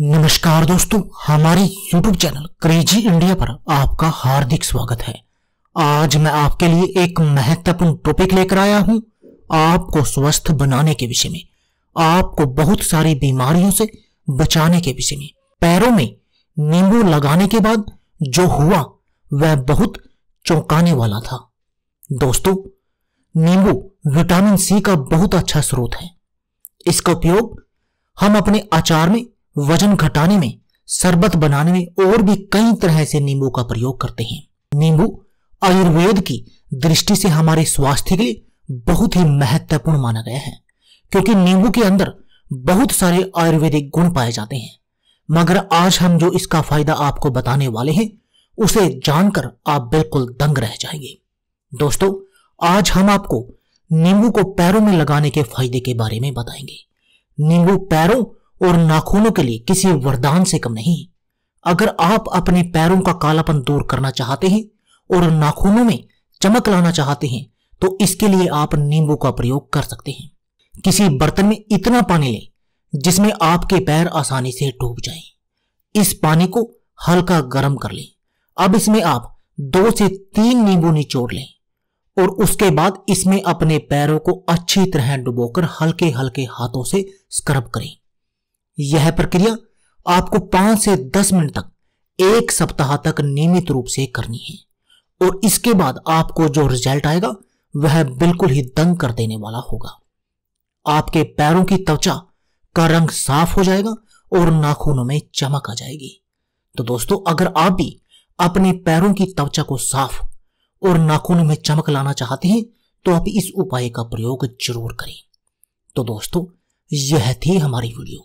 नमस्कार दोस्तों हमारे YouTube चैनल क्रेजी इंडिया पर आपका हार्दिक स्वागत है आज मैं आपके लिए एक महत्वपूर्ण टॉपिक लेकर आया हूं आपको स्वस्थ बनाने के विषय में आपको बहुत सारी बीमारियों से बचाने के विषय में पैरों में नींबू लगाने के बाद जो हुआ वह बहुत चौंकाने वाला था दोस्तों नींबू विटामिन सी का बहुत अच्छा स्रोत है इसका उपयोग हम अपने आचार में वजन घटाने में शरबत बनाने में और भी कई तरह से नींबू का प्रयोग करते हैं नींबू आयुर्वेद की दृष्टि से हमारे स्वास्थ्य के लिए बहुत ही महत्वपूर्ण माना गया है क्योंकि नींबू के अंदर बहुत सारे आयुर्वेदिक गुण पाए जाते हैं मगर आज हम जो इसका फायदा आपको बताने वाले हैं उसे जानकर आप बिल्कुल दंग रह जाएंगे दोस्तों आज हम आपको नींबू को पैरों में लगाने के फायदे के बारे में बताएंगे नींबू पैरों और नाखूनों के लिए किसी वरदान से कम नहीं अगर आप अपने पैरों का कालापन दूर करना चाहते हैं और नाखूनों में चमक लाना चाहते हैं तो इसके लिए आप नींबू का प्रयोग कर सकते हैं किसी बर्तन में इतना पानी लें जिसमें आपके पैर आसानी से डूब जाए इस पानी को हल्का गर्म कर लें अब इसमें आप दो से तीन नींबू निचोड़ लें और उसके बाद इसमें अपने पैरों को अच्छी तरह डुबोकर हल्के हल्के हाथों से स्क्रब करें यह प्रक्रिया आपको पांच से दस मिनट तक एक सप्ताह तक नियमित रूप से करनी है और इसके बाद आपको जो रिजल्ट आएगा वह बिल्कुल ही दंग कर देने वाला होगा आपके पैरों की त्वचा का रंग साफ हो जाएगा और नाखूनों में चमक आ जाएगी तो दोस्तों अगर आप भी अपने पैरों की त्वचा को साफ और नाखूनों में चमक लाना चाहते हैं तो आप इस उपाय का प्रयोग जरूर करें तो दोस्तों यह थी हमारी वीडियो